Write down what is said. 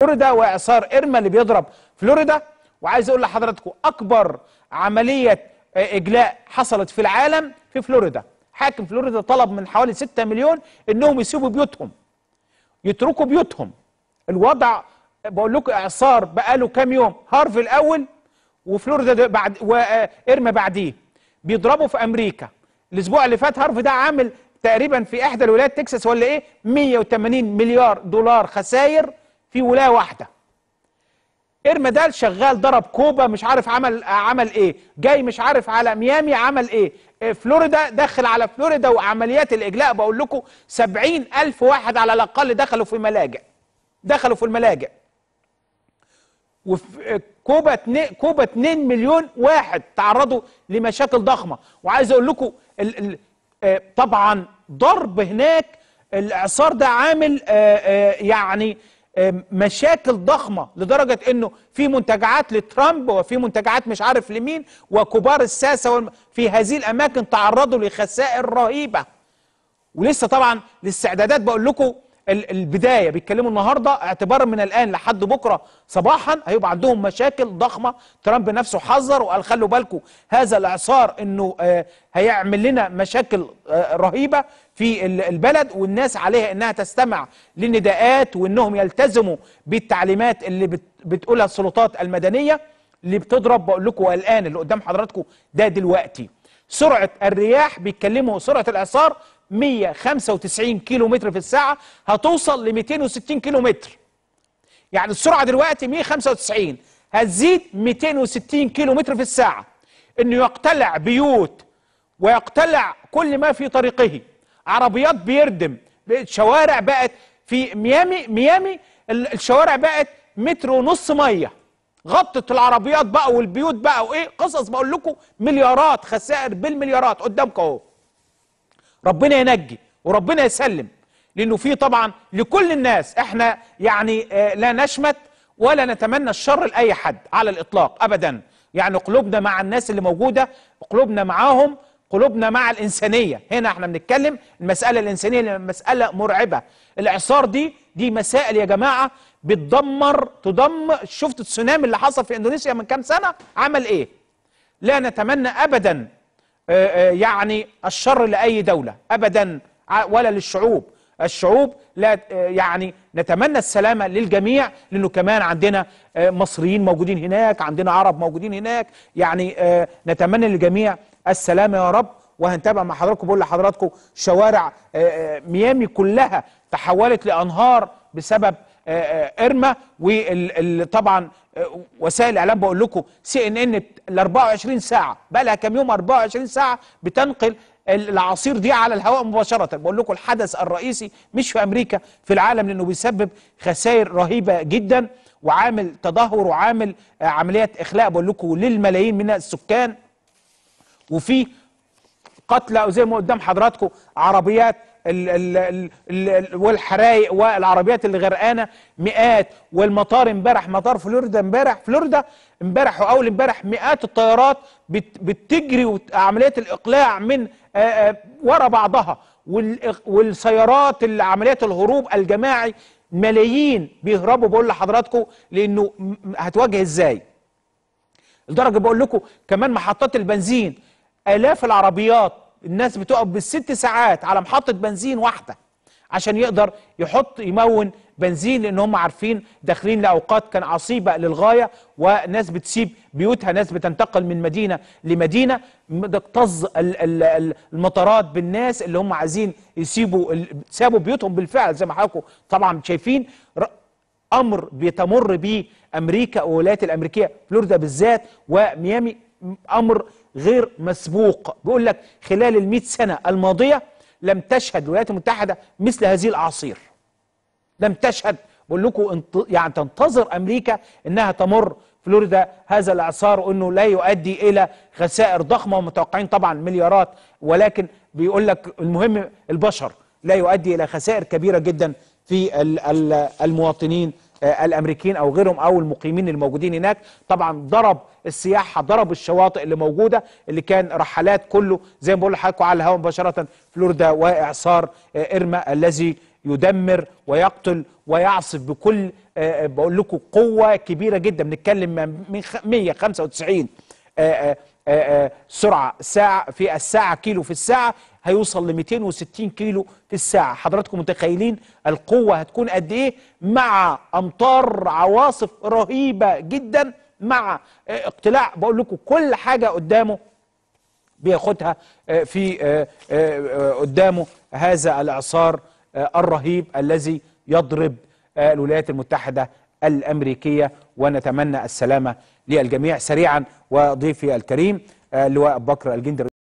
فلوريدا واعصار ارما اللي بيضرب فلوريدا وعايز اقول لحضراتكم اكبر عمليه آه، اجلاء حصلت في العالم في فلوريدا حاكم فلوريدا طلب من حوالي 6 مليون انهم يسيبوا بيوتهم يتركوا بيوتهم الوضع بقول لكم اعصار بقاله كام يوم هارفي الاول وفلوريدا بعد وارما بعديه بيضربوا في امريكا الاسبوع اللي فات هارفي ده عامل تقريبا في احدى الولايات تكساس ولا ايه 180 مليار دولار خسائر في ولايه واحده ارمدال شغال ضرب كوبا مش عارف عمل عمل ايه جاي مش عارف على ميامي عمل ايه, إيه، فلوريدا دخل على فلوريدا وعمليات الاجلاء بقول لكم سبعين الف واحد على الاقل دخلوا في ملاجئ دخلوا في الملاجئ وفي كوبا كوبا 2 مليون واحد تعرضوا لمشاكل ضخمه وعايز اقول لكم ال ال آه، طبعا ضرب هناك الاعصار ده عامل آه، آه، يعني مشاكل ضخمه لدرجه انه في منتجعات لترامب وفي منتجعات مش عارف لمين وكبار الساسه في هذه الاماكن تعرضوا لخسائر رهيبه ولسه طبعا الاستعدادات بقول لكم البدايه بيتكلموا النهارده اعتبارا من الان لحد بكره صباحا هيبقى عندهم مشاكل ضخمه ترامب نفسه حذر وقال خلوا بالكم هذا الاعصار انه آه، هيعمل لنا مشاكل آه، رهيبه في البلد والناس عليها انها تستمع للنداءات وانهم يلتزموا بالتعليمات اللي بتقولها السلطات المدنيه اللي بتضرب بقول لكم الان اللي قدام حضراتكم ده دلوقتي سرعه الرياح بيتكلموا سرعه الاعصار 195 كيلو متر في الساعة هتوصل ل 260 كيلو متر يعني السرعة دلوقتي 195 هتزيد 260 كيلو متر في الساعة انه يقتلع بيوت ويقتلع كل ما في طريقه عربيات بيردم شوارع بقت في ميامي ميامي الشوارع بقت متر ونص ميه غطت العربيات بقى والبيوت بقى وايه قصص بقول لكم مليارات خسائر بالمليارات قدامكم اهو ربنا ينجي وربنا يسلم لانه في طبعا لكل الناس احنا يعني آه، لا نشمت ولا نتمنى الشر لاي حد على الاطلاق ابدا يعني قلوبنا مع الناس اللي موجوده قلوبنا معاهم قلوبنا مع الانسانيه هنا احنا بنتكلم المساله الانسانيه مساله مرعبه الاعصار دي دي مسائل يا جماعه بتدمر تدمر شفت التسونامي اللي حصل في اندونيسيا من كام سنه عمل ايه لا نتمنى ابدا آه، آه، يعني الشر لأي دولة أبدا ولا للشعوب الشعوب لا آه، يعني نتمنى السلامة للجميع لأنه كمان عندنا مصريين موجودين هناك عندنا عرب موجودين هناك يعني نتمنى للجميع السلامة يا رب وهنتابع مع حضراتكم بقول لحضراتكم شوارع ميامي كلها تحولت لأنهار بسبب آه، آه، إرما وطبعا آه، وسائل الاعلام بقول لكم سي ان ان ال 24 ساعه بقى لها كام يوم 24 ساعه بتنقل العصير دي على الهواء مباشرة بقول لكم الحدث الرئيسي مش في أمريكا في العالم لأنه بيسبب خسائر رهيبة جدا وعامل تدهور وعامل عمليات إخلاء بقول لكم للملايين من السكان وفي قتلى زي ما قدام حضراتكم عربيات والحرايق والعربيات اللي غرقانه مئات والمطار امبارح مطار فلوريدا امبارح فلوريدا امبارح واول امبارح مئات الطيارات بتجري عمليه الاقلاع من ورا بعضها والسيارات اللي عمليات الهروب الجماعي ملايين بيهربوا بقول لحضراتكم لانه هتواجه ازاي لدرجه بقول لكم كمان محطات البنزين الاف العربيات الناس بتقف بالست ساعات على محطه بنزين واحده عشان يقدر يحط يمون بنزين لان هم عارفين داخلين لاوقات كان عصيبه للغايه وناس بتسيب بيوتها ناس بتنتقل من مدينه لمدينه تكتظ المطارات بالناس اللي هم عايزين يسيبوا سابوا بيوتهم بالفعل زي ما حضراتكم طبعا شايفين امر بيتمر بيه امريكا والولايات الامريكيه فلوريدا بالذات وميامي امر غير مسبوق بيقول لك خلال ال 100 سنه الماضيه لم تشهد الولايات المتحده مثل هذه الاعاصير لم تشهد بقول لكم يعني تنتظر امريكا انها تمر فلوريدا هذا الاعصار انه لا يؤدي الى خسائر ضخمه ومتوقعين طبعا مليارات ولكن بيقول لك المهم البشر لا يؤدي الى خسائر كبيره جدا في المواطنين آه، الامريكيين او غيرهم او المقيمين الموجودين هناك طبعا ضرب السياحه ضرب الشواطئ اللي موجوده اللي كان رحلات كله زي ما بقول لحضراتكم على الهواء مباشره فلوريدا واعصار آه، ارما الذي يدمر ويقتل ويعصف بكل آه، بقول لكم قوه كبيره جدا بنتكلم من 195 آه، آه، سرعه ساعه في الساعه كيلو في الساعه هيوصل ل 260 كيلو في الساعه حضراتكم متخيلين القوه هتكون قد ايه مع امطار عواصف رهيبه جدا مع آه، اقتلاع بقول لكم كل حاجه قدامه بياخدها في قدامه هذا الاعصار الرهيب الذي يضرب الولايات المتحده الأمريكية ونتمنى السلامة للجميع سريعا وضيفي الكريم آه، لواء بكر الجندر